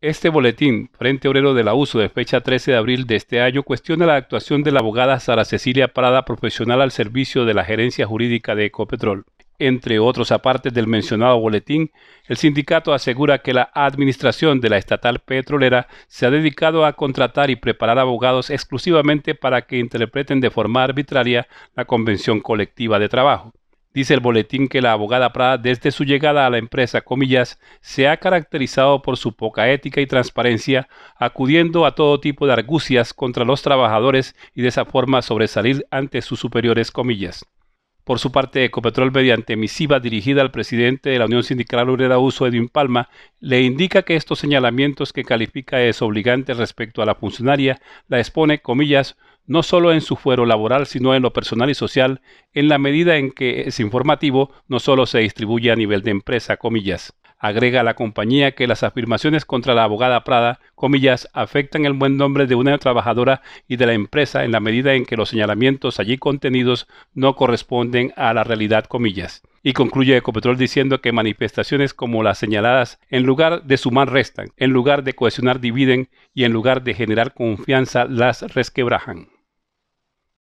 Este boletín, Frente Obrero de la USO, de fecha 13 de abril de este año, cuestiona la actuación de la abogada Sara Cecilia Prada, profesional al servicio de la gerencia jurídica de Ecopetrol. Entre otros apartes del mencionado boletín, el sindicato asegura que la administración de la estatal petrolera se ha dedicado a contratar y preparar abogados exclusivamente para que interpreten de forma arbitraria la convención colectiva de trabajo. Dice el boletín que la abogada Prada, desde su llegada a la empresa, comillas, se ha caracterizado por su poca ética y transparencia, acudiendo a todo tipo de argucias contra los trabajadores y de esa forma sobresalir ante sus superiores, comillas. Por su parte, Ecopetrol, mediante misiva dirigida al presidente de la Unión Sindical Obrera Uso, Edwin Palma, le indica que estos señalamientos que califica es obligante respecto a la funcionaria, la expone, comillas, no solo en su fuero laboral, sino en lo personal y social, en la medida en que es informativo, no solo se distribuye a nivel de empresa, comillas. Agrega la compañía que las afirmaciones contra la abogada Prada, comillas, afectan el buen nombre de una trabajadora y de la empresa en la medida en que los señalamientos allí contenidos no corresponden a la realidad, comillas. Y concluye Ecopetrol diciendo que manifestaciones como las señaladas, en lugar de sumar restan, en lugar de cohesionar dividen y en lugar de generar confianza las resquebrajan.